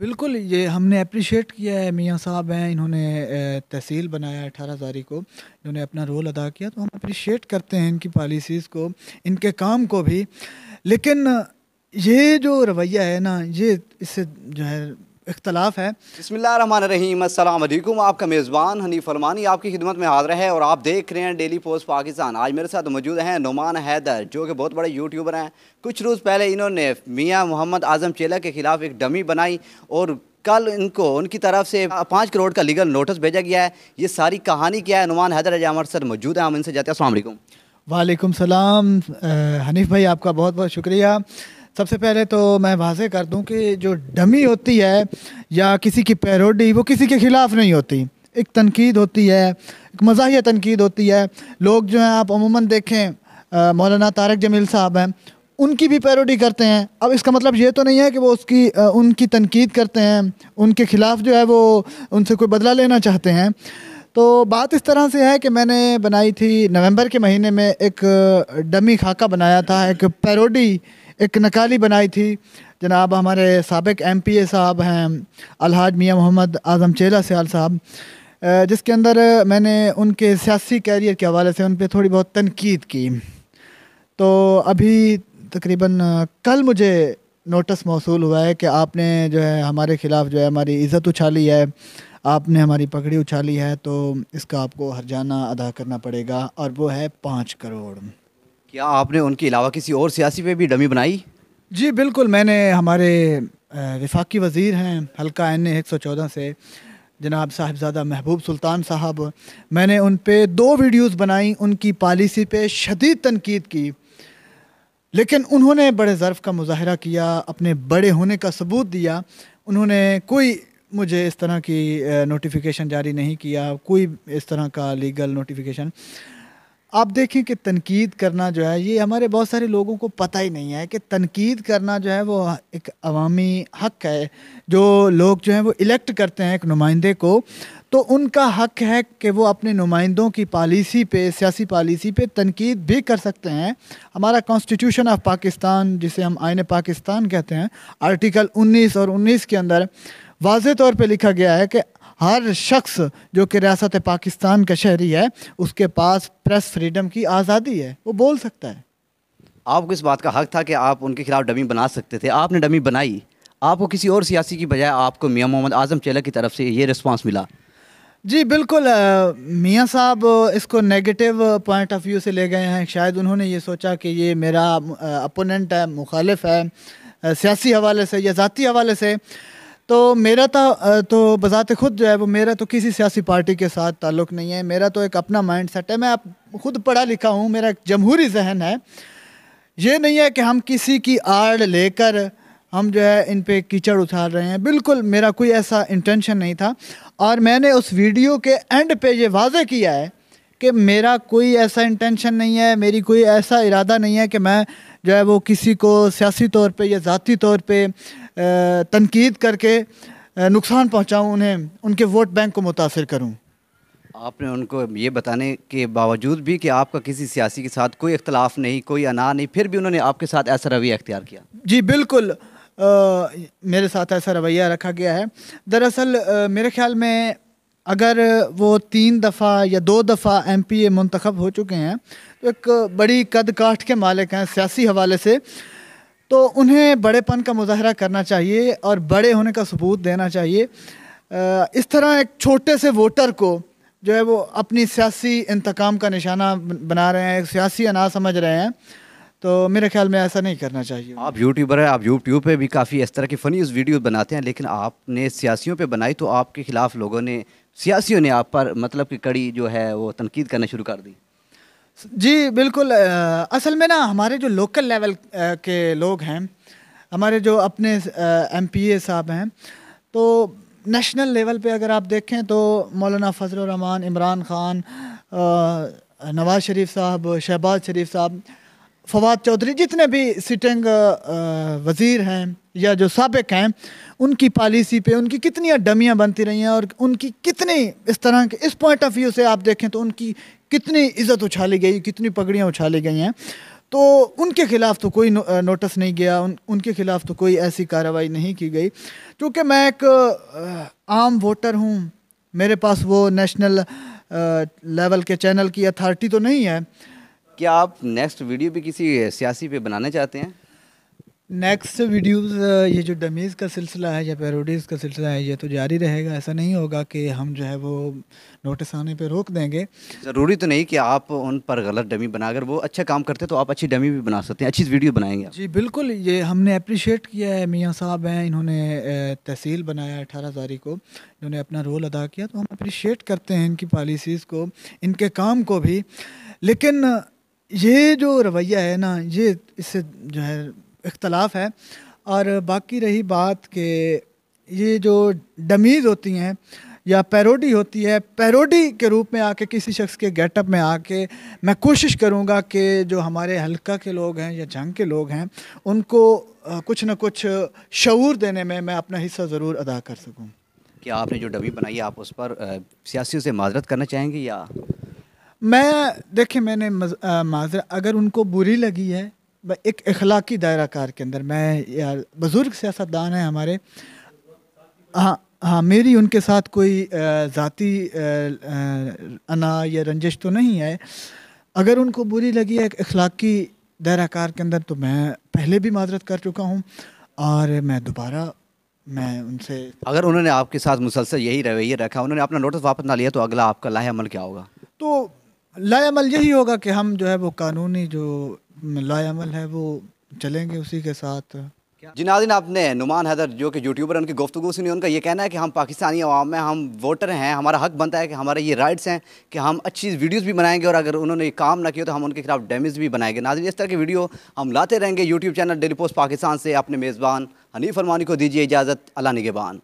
बिल्कुल ये हमने अप्रिशिएट किया है मियाँ साहब हैं इन्होंने तहसील बनाया अठारह तारीख को इन्होंने अपना रोल अदा किया तो हम अप्रिशिएट करते हैं इनकी पॉलिसीज़ को इनके काम को भी लेकिन ये जो रवैया है ना ये इससे जो है इख्तलाफ है बसमीम आपका मेज़बान हनी फरमानी आपकी खिदमत में हाजिर है और आप देख रहे हैं डेली पोस्ट पाकिस्तान आज मेरे साथ मौजूद हैं नुमान हैदर जो कि बहुत बड़े यूट्यूबर हैं कुछ रोज़ पहले इन्होंने मियाँ मोहम्मद आजम चेला के ख़िलाफ़ एक डमी बनाई और कल इनको उनकी तरफ से पाँच करोड़ का लीगल नोटिस भेजा गया है ये सारी कहानी क्या है नुमान हैदर हमारे सर मौजूद है हम इनसे जाते हैं असल वालेकुम सलाम हनीफ भाई आपका बहुत बहुत शुक्रिया सबसे पहले तो मैं वाजे कर दूं कि जो डमी होती है या किसी की पैरोडी वो किसी के ख़िलाफ़ नहीं होती एक तनकीद होती है एक मजाही तनकीद होती है लोग जो हैं आप अमूमन देखें मौलाना तारक जमील साहब हैं उनकी भी पैरोडी करते हैं अब इसका मतलब ये तो नहीं है कि वो उसकी आ, उनकी तनकीद करते हैं उनके ख़िलाफ़ जो है वो उनसे कोई बदला लेना चाहते हैं तो बात इस तरह से है कि मैंने बनाई थी नवंबर के महीने में एक डमी खाका बनाया था एक पैरोडी एक नकाली बनाई थी जनाब हमारे सबक एम पी ए साहब हैं अलहाज मियाँ मोहम्मद आज़म चेला सियाल साहब जिसके अंदर मैंने उनके सियासी कैरियर के हवाले से उन पर थोड़ी बहुत तनकीद की तो अभी तकरीबन कल मुझे नोटिस मौसू हुआ है कि आपने जो है हमारे ख़िलाफ़ जो है हमारी इज़्ज़त उछाली है आपने हमारी पगड़ी उछाली है तो इसका आपको हर जाना अदा करना पड़ेगा और वो है पाँच करोड़ क्या आपने उनके अलावा किसी और सियासी पे भी डमी बनाई जी बिल्कुल मैंने हमारे विफाकी वज़ीर हैं हल्का एन एक सौ चौदह से जनाब साहबजादा महबूब सुल्तान साहब मैंने उन पर दो वीडियोज़ बनाई उनकी पॉलिसी पर शदीद तनकीद की लेकिन उन्होंने बड़े ज़र्फ़ का मुजाहरा किया अपने बड़े होने का सबूत दिया उन्होंने कोई मुझे इस तरह की नोटिफिकेशन जारी नहीं किया कोई इस तरह का लीगल नोटिफिकेशन आप देखें कि तनकीद करना जो है ये हमारे बहुत सारे लोगों को पता ही नहीं है कि तनकीद करना जो है वो एक अवामी हक है जो लोग जो हैं वो इलेक्ट करते हैं एक नुमाइंदे को तो उनका हक है कि वो अपने नुमाइंदों की पॉलिसी पे सियासी पॉलिसी पे तनकीद भी कर सकते हैं हमारा कॉन्स्टिट्यूशन ऑफ पाकिस्तान जिसे हम आयन पाकिस्तान कहते हैं आर्टिकल 19 और 19 के अंदर वाज तौर पे लिखा गया है कि हर शख्स जो कि रियासत पाकिस्तान का शहरी है उसके पास प्रेस फ्रीडम की आज़ादी है वो बोल सकता है आपको इस बात का हक था कि आप उनके खिलाफ डमी बना सकते थे आपने डमी बनाई आपको किसी और सियासी की बजाय आपको मियाँ मोहम्मद आजम चेला की तरफ से ये रिस्पॉन्स मिला जी बिल्कुल मियाँ साहब इसको नेगेटिव पॉइंट ऑफ व्यू से ले गए हैं शायद उन्होंने ये सोचा कि ये मेरा अपोनेंट है मुखालिफ है सियासी हवाले से या ज़ाती हवाले से तो मेरा था तो बजाते ख़ुद जो है वो मेरा तो किसी सियासी पार्टी के साथ ताल्लुक़ नहीं है मेरा तो एक अपना माइंड सेट है मैं आप ख़ुद पढ़ा लिखा हूँ मेरा एक जमहूरी जहन है ये नहीं है कि हम किसी की आड़ लेकर हम जो है इन पे कीचड़ उछाल रहे हैं बिल्कुल मेरा कोई ऐसा इंटेंशन नहीं था और मैंने उस वीडियो के एंड पे ये वाजे किया है कि मेरा कोई ऐसा इंटेंशन नहीं है मेरी कोई ऐसा इरादा नहीं है कि मैं जो है वो किसी को सियासी तौर पे या ज़ाती तौर पे तनकीद करके नुकसान पहुँचाऊँ उन्हें उनके वोट बैंक को मुतासर करूँ आपने उनको ये बताने के बावजूद भी कि आपका किसी सियासी के साथ कोई अख्तिलाफ़ नहीं कोई अना नहीं फिर भी उन्होंने आपके साथ ऐसा रवैया अख्तियार किया जी बिल्कुल आ, मेरे साथ ऐसा रवैया रखा गया है दरअसल मेरे ख्याल में अगर वो तीन दफ़ा या दो दफ़ा एम पी ए मुंतखब हो चुके हैं तो एक बड़ी कद काठ के मालिक हैं सियासी हवाले से तो उन्हें बड़ेपन का मुजाहरा करना चाहिए और बड़े होने का सबूत देना चाहिए इस तरह एक छोटे से वोटर को जो है वो अपनी सियासी इंतकाम का निशाना बना रहे हैं एक सियासी अना समझ रहे हैं तो मेरे ख्याल में ऐसा नहीं करना चाहिए आप यूट्यूबर हैं आप यूट्यूब पे भी काफ़ी इस तरह की फ़नी वीडियो बनाते हैं लेकिन आपने सियासियों पे बनाई तो आपके खिलाफ लोगों ने सियासियों ने आप पर मतलब कि कड़ी जो है वो तनकीद करना शुरू कर दी जी बिल्कुल असल में ना हमारे जो लोकल लेवल के लोग हैं हमारे जो अपने एम पी ए साहब हैं तो नेशनल लेवल पे अगर आप देखें तो मौलाना फजलरहमान इमरान ख़ान नवाज़ शरीफ साहब शहबाज शरीफ साहब फवाद चौधरी जितने भी सिटिंग वज़ीर हैं या जो सबक हैं उनकी पॉलिसी पे उनकी कितनी डमियाँ बनती रही हैं और उनकी कितनी इस तरह के इस पॉइंट ऑफ व्यू से आप देखें तो उनकी कितनी इज़्ज़त उछाली गई कितनी पगड़ियाँ उछाली गई हैं तो उनके ख़िलाफ़ तो कोई नो, नोटिस नहीं गया उन उनके ख़िलाफ़ तो कोई ऐसी कार्रवाई नहीं की गई क्योंकि मैं एक आम वोटर हूँ मेरे पास वो नेशनल लेवल के चैनल की अथॉरिटी तो नहीं है क्या आप नेक्स्ट वीडियो भी किसी सियासी पे बनाना चाहते हैं नेक्स्ट वीडियोस uh, ये जो डमीज़ का सिलसिला है या पैरोडीज़ का सिलसिला है ये तो जारी रहेगा ऐसा नहीं होगा कि हम जो है वो नोटिस आने पे रोक देंगे ज़रूरी तो नहीं कि आप उन पर गलत डमी बना अगर वो अच्छा काम करते तो आप अच्छी डमी भी बना सकते हैं अच्छी वीडियो बनाएंगे जी बिल्कुल ये हमने अप्रिशिएट किया है मियाँ साहब हैं इन्होंने तहसील बनाया अठारह तारीख को इन्होंने अपना रोल अदा किया तो हम अप्रिशिएट करते हैं इनकी पॉलिसीज़ को इनके काम को भी लेकिन ये जो रवैया है ना ये इससे जो है इख्तलाफ है और बाकी रही बात कि ये जो डमीज़ होती हैं या पैरोडी होती है पैरोडी के रूप में आके किसी शख्स के गेटअप में आके मैं कोशिश करूँगा कि जो हमारे हल्का के लोग हैं या जंग के लोग हैं उनको कुछ ना कुछ शूर देने में मैं अपना हिस्सा ज़रूर अदा कर सकूँ क्या आपने जो डबी बनाई आप उस पर सियासी से माजरत करना चाहेंगे या मैं देखिए मैंने माजरत अगर उनको बुरी लगी है एक अखलाकी दायरा कार के अंदर मैं यार बुज़ुर्ग सियासतदान हैं हमारे हाँ हाँ मेरी उनके साथ कोई ज़ाती अना या रंजिश तो नहीं है अगर उनको बुरी लगी है एक अखलाकी दायरा कार के अंदर तो मैं पहले भी माजरत कर चुका हूँ और मैं दोबारा मैं उनसे अगर उन्होंने आपके साथ मुसलसल यही रवैया रखा उन्होंने अपना नोटिस वापस ना लिया तो अगला आपका लाहेमल क्या होगा तो लाहेमल यही होगा कि हम जो है वो कानूनी जो लाजमल है वो चलेंगे उसी के साथ जिनादिन आपने नुमान हैदर जो कि यूट्यूबर उनकी गुफ्तु सुनी उनका ये कहना है कि हम पाकिस्तानी अवाम में हम वोटर हैं हमारा हक बनता है कि हमारे ये राइट्स हैं कि हम अच्छी वीडियोस भी बनाएंगे और अगर उन्होंने काम ना किया तो हम उनके खिलाफ डैमेज भी बनाएंगे नाजिन इस तरह की वीडियो हम लाते रहेंगे YouTube channel daily post Pakistan से अपने मेज़बान हनीफ फरमानी को दीजिए इजाज़त अला निगेबान